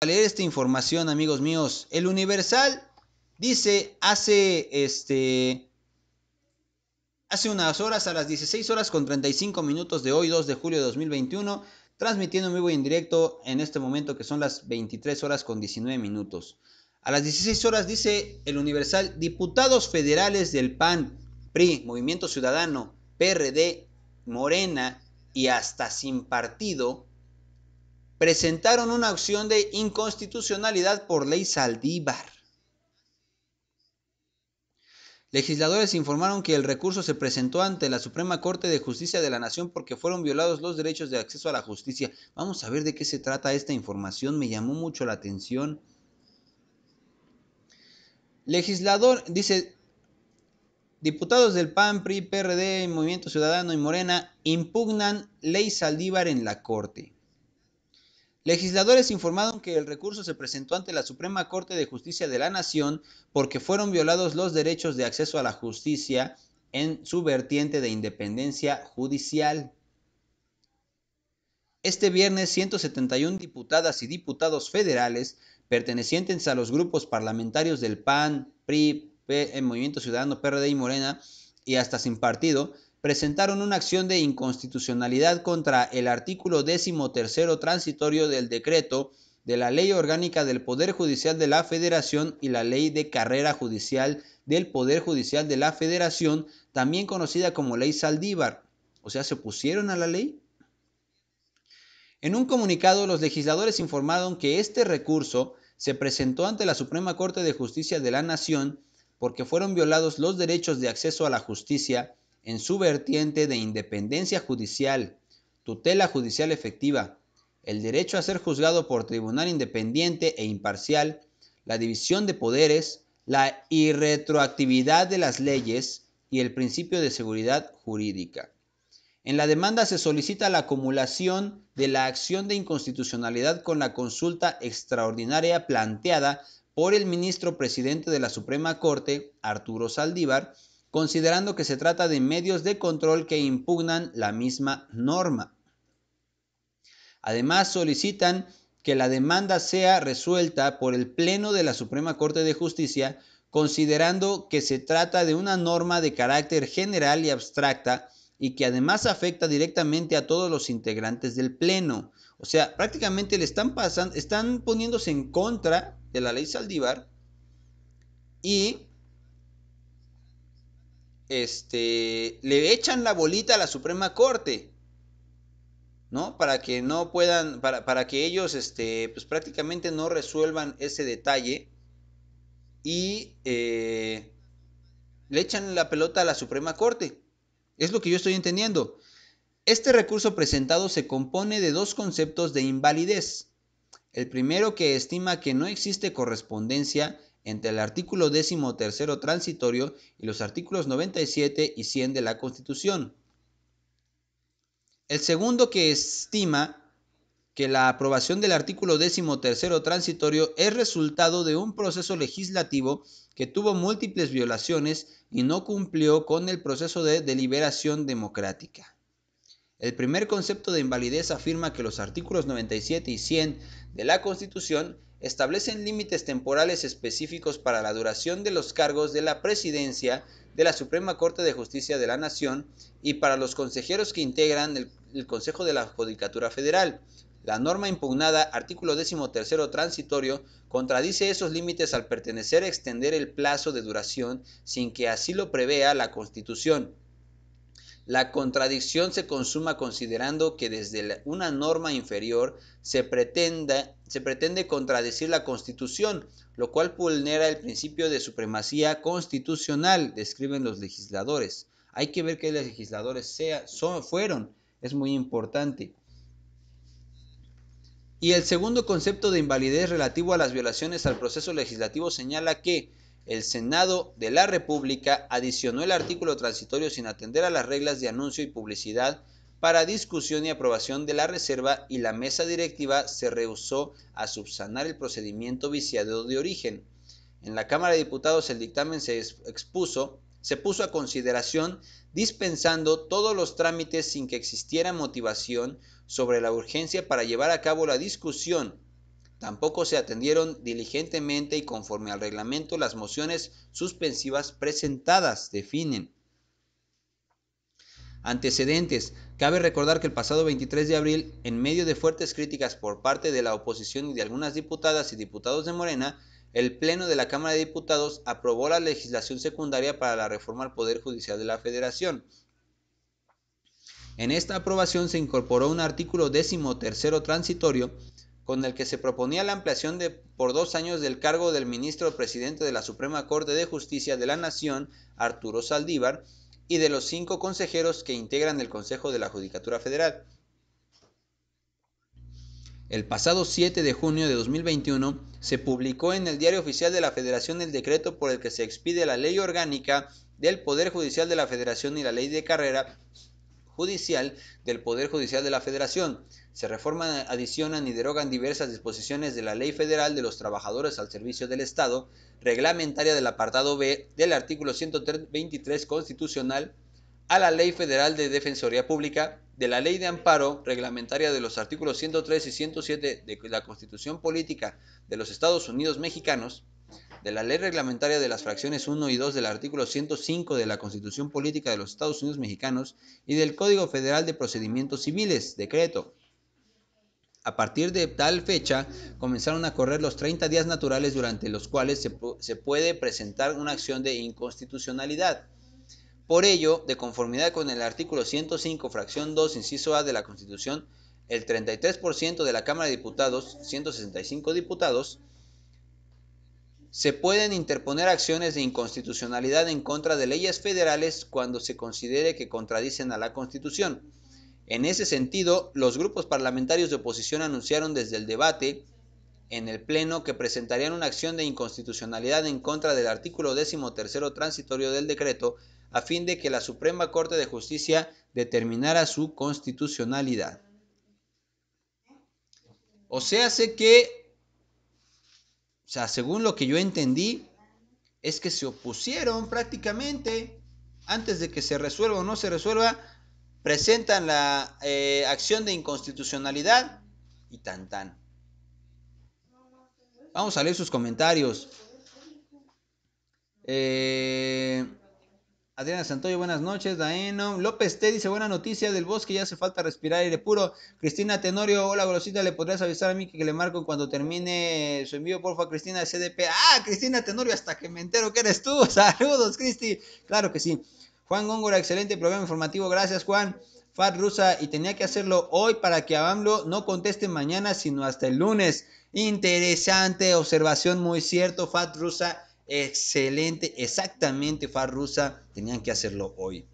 Al leer esta información, amigos míos. El Universal dice hace este hace unas horas a las 16 horas con 35 minutos de hoy 2 de julio de 2021, transmitiendo en vivo y en directo en este momento que son las 23 horas con 19 minutos. A las 16 horas dice El Universal, diputados federales del PAN, PRI, Movimiento Ciudadano, PRD, Morena y hasta sin partido presentaron una acción de inconstitucionalidad por ley Saldívar. Legisladores informaron que el recurso se presentó ante la Suprema Corte de Justicia de la Nación porque fueron violados los derechos de acceso a la justicia. Vamos a ver de qué se trata esta información, me llamó mucho la atención. Legislador, dice, diputados del PAN, PRI, PRD, Movimiento Ciudadano y Morena impugnan ley Saldívar en la Corte. Legisladores informaron que el recurso se presentó ante la Suprema Corte de Justicia de la Nación porque fueron violados los derechos de acceso a la justicia en su vertiente de independencia judicial. Este viernes, 171 diputadas y diputados federales pertenecientes a los grupos parlamentarios del PAN, PRI, e, Movimiento Ciudadano, PRD y Morena, y hasta sin partido, presentaron una acción de inconstitucionalidad contra el artículo 13 transitorio del decreto de la Ley Orgánica del Poder Judicial de la Federación y la Ley de Carrera Judicial del Poder Judicial de la Federación, también conocida como Ley Saldívar. O sea, ¿se opusieron a la ley? En un comunicado, los legisladores informaron que este recurso se presentó ante la Suprema Corte de Justicia de la Nación porque fueron violados los derechos de acceso a la justicia, en su vertiente de independencia judicial, tutela judicial efectiva, el derecho a ser juzgado por tribunal independiente e imparcial, la división de poderes, la irretroactividad de las leyes y el principio de seguridad jurídica. En la demanda se solicita la acumulación de la acción de inconstitucionalidad con la consulta extraordinaria planteada por el ministro presidente de la Suprema Corte, Arturo Saldívar, considerando que se trata de medios de control que impugnan la misma norma. Además, solicitan que la demanda sea resuelta por el Pleno de la Suprema Corte de Justicia, considerando que se trata de una norma de carácter general y abstracta y que además afecta directamente a todos los integrantes del Pleno. O sea, prácticamente le están pasando, están poniéndose en contra de la ley Saldívar y este, le echan la bolita a la Suprema Corte, ¿no? Para que no puedan, para, que ellos, este, pues prácticamente no resuelvan ese detalle y eh, le echan la pelota a la Suprema Corte. Es lo que yo estoy entendiendo. Este recurso presentado se compone de dos conceptos de invalidez. El primero que estima que no existe correspondencia entre el artículo 13 transitorio y los artículos 97 y 100 de la Constitución. El segundo que estima que la aprobación del artículo 13 transitorio es resultado de un proceso legislativo que tuvo múltiples violaciones y no cumplió con el proceso de deliberación democrática. El primer concepto de invalidez afirma que los artículos 97 y 100 de la Constitución establecen límites temporales específicos para la duración de los cargos de la presidencia de la Suprema Corte de Justicia de la Nación y para los consejeros que integran el, Consejo de la Judicatura Federal. La norma impugnada, artículo 13 transitorio, contradice esos límites al pertenecer a extender el plazo de duración sin que así lo prevea la Constitución. La contradicción se consuma considerando que desde una norma inferior se, pretenda, se pretende contradecir la Constitución, lo cual vulnera el principio de supremacía constitucional, describen los legisladores. Hay que ver qué legisladores sea, son, fueron, es muy importante. Y el segundo concepto de invalidez relativo a las violaciones al proceso legislativo señala que el Senado de la República adicionó el artículo transitorio sin atender a las reglas de anuncio y publicidad para discusión y aprobación de la reserva y la mesa directiva se rehusó a subsanar el procedimiento viciado de origen. En la Cámara de Diputados el dictamen se expuso, se puso a consideración dispensando todos los trámites sin que existiera motivación sobre la urgencia para llevar a cabo la discusión Tampoco se atendieron diligentemente y conforme al reglamento las mociones suspensivas presentadas definen. Antecedentes. Cabe recordar que el pasado 23 de abril, en medio de fuertes críticas por parte de la oposición y de algunas diputadas y diputados de Morena, el Pleno de la Cámara de Diputados aprobó la legislación secundaria para la reforma al Poder Judicial de la Federación. En esta aprobación se incorporó un artículo décimo tercero transitorio con el que se proponía la ampliación de por dos años del cargo del ministro presidente de la Suprema Corte de Justicia de la Nación, Arturo Saldívar, y de los cinco consejeros que integran el Consejo de la Judicatura Federal. El pasado 7 de junio de 2021 se publicó en el Diario Oficial de la Federación el decreto por el que se expide la Ley Orgánica del Poder Judicial de la Federación y la Ley de Carrera judicial del Poder Judicial de la Federación. Se reforman, adicionan y derogan diversas disposiciones de la Ley Federal de los Trabajadores al Servicio del Estado, reglamentaria del apartado B del artículo 123 constitucional, a la Ley Federal de Defensoría Pública, de la Ley de Amparo, reglamentaria de los artículos 103 y 107 de la Constitución Política de los Estados Unidos Mexicanos, de la Ley Reglamentaria de las Fracciones 1 y 2 del artículo 105 de la Constitución Política de los Estados Unidos Mexicanos y del Código Federal de Procedimientos Civiles, decreto. A partir de tal fecha comenzaron a correr los 30 días naturales durante los cuales se, puede presentar una acción de inconstitucionalidad. Por ello, de conformidad con el artículo 105, fracción 2, inciso A de la Constitución, el 33% de la Cámara de Diputados, 165 diputados, se pueden interponer acciones de inconstitucionalidad en contra de leyes federales cuando se considere que contradicen a la Constitución. En ese sentido, los grupos parlamentarios de oposición anunciaron desde el debate en el Pleno que presentarían una acción de inconstitucionalidad en contra del artículo tercero transitorio del decreto a fin de que la Suprema Corte de Justicia determinara su constitucionalidad. O sea, sé que o sea, según lo que yo entendí, es que se opusieron prácticamente antes de que se resuelva o no se resuelva, presentan la eh, acción de inconstitucionalidad y tan tan. Vamos a leer sus comentarios. Eh, Adriana Santoyo, buenas noches. Daeno López T dice: Buena noticia del bosque, ya hace falta respirar aire puro. Cristina Tenorio, hola, golosita, ¿le podrías avisar a mí que le marco cuando termine su envío? Porfa, Cristina CDP. ¡Ah, Cristina Tenorio, hasta que me entero que eres tú! ¡Saludos, Cristi! Claro que sí. Juan Góngora, excelente programa informativo. Gracias, Juan. Fat Rusa, y tenía que hacerlo hoy para que AMLO no conteste mañana, sino hasta el lunes. Interesante observación, muy cierto, Fat Rusa. Excelente, exactamente, Rusa. Tenían que hacerlo hoy.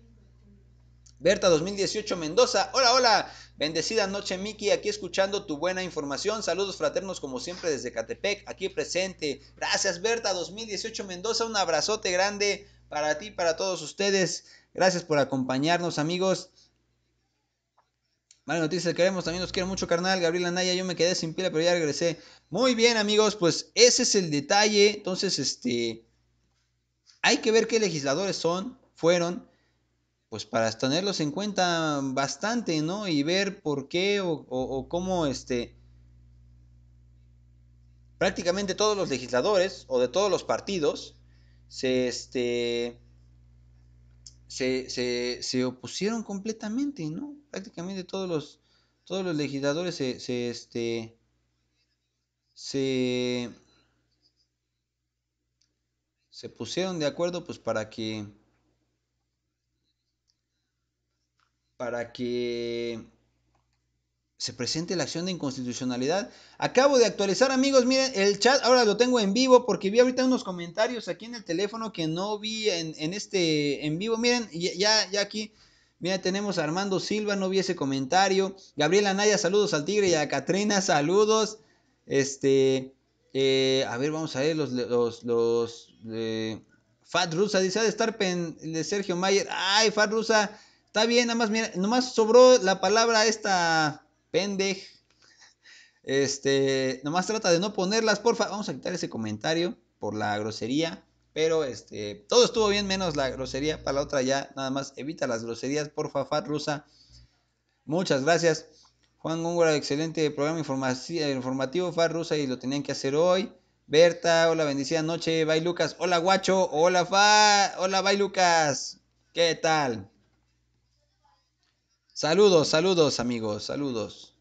Berta 2018 Mendoza, hola, hola, bendecida noche Miki, aquí escuchando tu buena información, saludos fraternos como siempre desde Catepec, aquí presente, gracias Berta 2018 Mendoza, un abrazote grande para ti, para todos ustedes, gracias por acompañarnos amigos, Vale, Noticias que también los quiero mucho, carnal. Gabriel Anaya, yo me quedé sin pila, pero ya regresé. Muy bien, amigos, pues ese es el detalle. Entonces, este. Hay que ver qué legisladores son, fueron, pues para tenerlos en cuenta bastante, ¿no? Y ver por qué o, cómo, este. Prácticamente todos los legisladores o de todos los partidos se, este, se opusieron completamente, ¿no? prácticamente todos los, todos los legisladores se, se, este, se, se pusieron de acuerdo pues para que para que se presente la acción de inconstitucionalidad. Acabo de actualizar, amigos. Miren, el chat ahora lo tengo en vivo porque vi ahorita unos comentarios aquí en el teléfono que no vi en, en este en vivo. Miren, ya, ya aquí Mira, tenemos a Armando Silva, no vi ese comentario. Gabriela Naya, saludos al Tigre y a Catrina, saludos. Este, eh, a ver, vamos a ver los, los, los eh, Fat Rusa, dice, de estar de Sergio Mayer. Ay, Fat Rusa, está bien, nada más, mira, nomás sobró la palabra esta pendej. Este, nomás trata de no ponerlas, porfa. Vamos a quitar ese comentario por la grosería. Pero este, todo estuvo bien, menos la grosería. Para la otra ya, nada más evita las groserías, por favor, rusa. Muchas gracias. Juan Góngora, excelente programa eh, informativo, fa, Rusa, y lo tenían que hacer hoy. Berta, hola, bendecida noche, bye Lucas, hola guacho, hola Fa, hola bye Lucas, ¿qué tal? Saludos, saludos amigos, saludos.